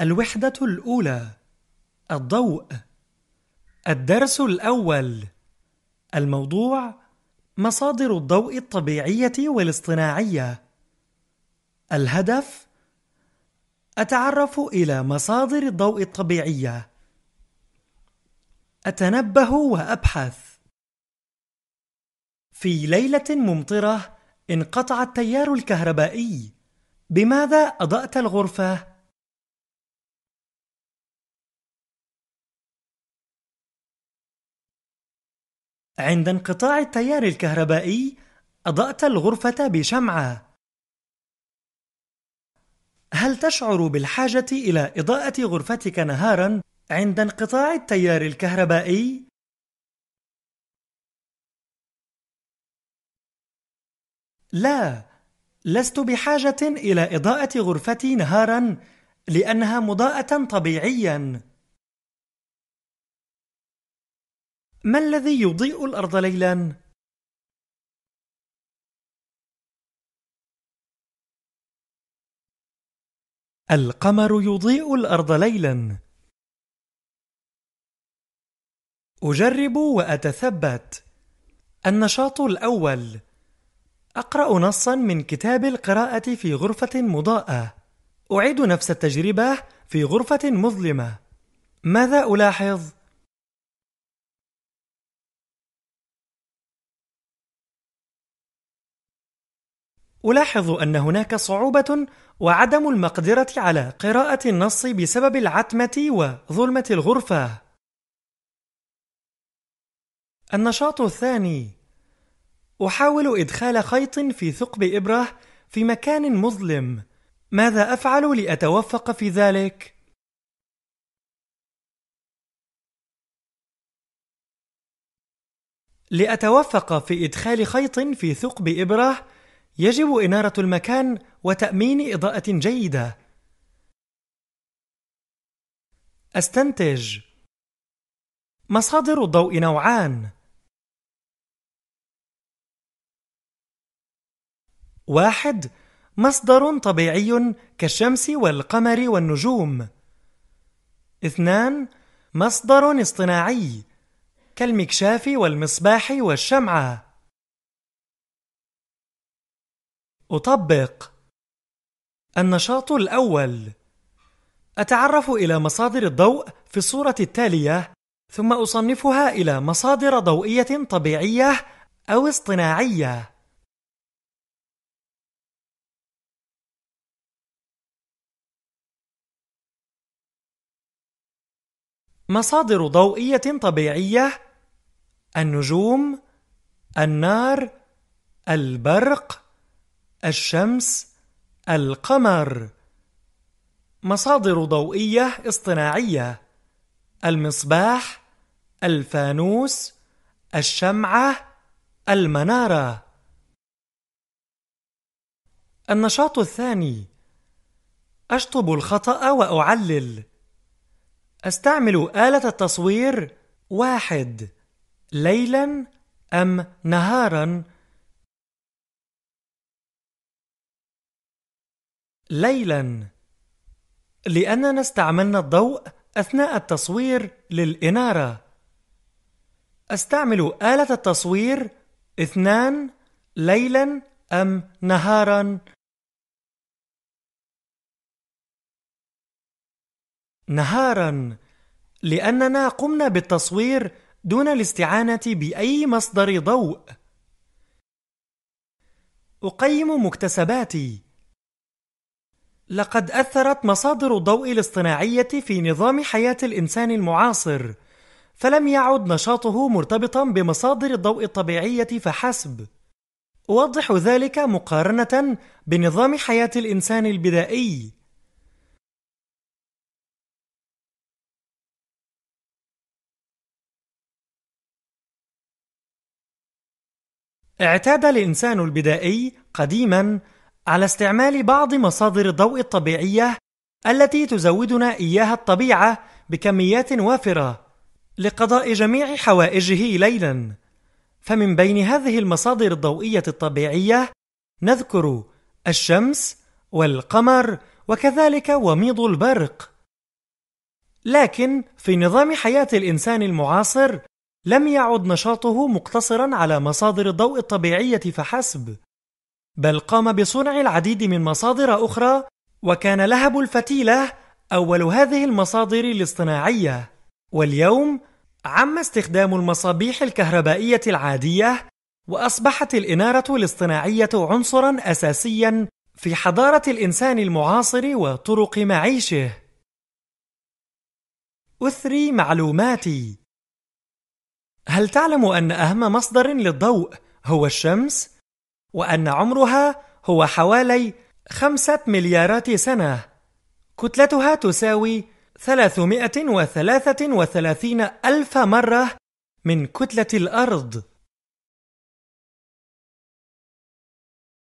الوحدة الأولى الضوء الدرس الأول الموضوع مصادر الضوء الطبيعية والاصطناعية الهدف أتعرف إلى مصادر الضوء الطبيعية أتنبه وأبحث في ليلة ممطرة انقطع التيار الكهربائي بماذا أضأت الغرفة؟ عند انقطاع التيار الكهربائي أضأت الغرفة بشمعة هل تشعر بالحاجة إلى إضاءة غرفتك نهارا عند انقطاع التيار الكهربائي؟ لا، لست بحاجة إلى إضاءة غرفتي نهارا لأنها مضاءة طبيعياً ما الذي يضيء الأرض ليلاً؟ القمر يضيء الأرض ليلا أجرب وأتثبت النشاط الأول أقرأ نصا من كتاب القراءة في غرفة مضاءة أعيد نفس التجربة في غرفة مظلمة ماذا ألاحظ؟ ألاحظ أن هناك صعوبة وعدم المقدرة على قراءة النص بسبب العتمة وظلمة الغرفة. النشاط الثاني أحاول إدخال خيط في ثقب إبرة في مكان مظلم. ماذا أفعل لأتوفق في ذلك؟ لأتوفق في إدخال خيط في ثقب إبرة يجب إنارة المكان وتأمين إضاءة جيدة. أستنتج مصادر الضوء نوعان واحد مصدر طبيعي كالشمس والقمر والنجوم اثنان مصدر اصطناعي كالمكشاف والمصباح والشمعة أطبق النشاط الأول أتعرف إلى مصادر الضوء في الصورة التالية ثم أصنفها إلى مصادر ضوئية طبيعية أو اصطناعية مصادر ضوئية طبيعية النجوم النار البرق الشمس القمر مصادر ضوئية اصطناعية المصباح الفانوس الشمعة المنارة النشاط الثاني أشطب الخطأ وأعلل أستعمل آلة التصوير واحد ليلا أم نهارا ليلا لأننا استعملنا الضوء أثناء التصوير للإنارة أستعمل آلة التصوير اثنان ليلا أم نهارا نهارا لأننا قمنا بالتصوير دون الاستعانة بأي مصدر ضوء أقيم مكتسباتي لقد أثرت مصادر الضوء الاصطناعية في نظام حياة الإنسان المعاصر، فلم يعد نشاطه مرتبطا بمصادر الضوء الطبيعية فحسب. أوضح ذلك مقارنة بنظام حياة الإنسان البدائي. اعتاد الإنسان البدائي قديما على استعمال بعض مصادر الضوء الطبيعية التي تزودنا إياها الطبيعة بكميات وافرة لقضاء جميع حوائجه ليلا فمن بين هذه المصادر الضوئية الطبيعية نذكر الشمس والقمر وكذلك وميض البرق لكن في نظام حياة الإنسان المعاصر لم يعد نشاطه مقتصرا على مصادر الضوء الطبيعية فحسب بل قام بصنع العديد من مصادر أخرى وكان لهب الفتيلة أول هذه المصادر الاصطناعية واليوم عم استخدام المصابيح الكهربائية العادية وأصبحت الإنارة الاصطناعية عنصرا أساسيا في حضارة الإنسان المعاصر وطرق معيشه أثري معلوماتي هل تعلم أن أهم مصدر للضوء هو الشمس؟ وأن عمرها هو حوالي خمسة مليارات سنة كتلتها تساوي 333 ألف مرة من كتلة الأرض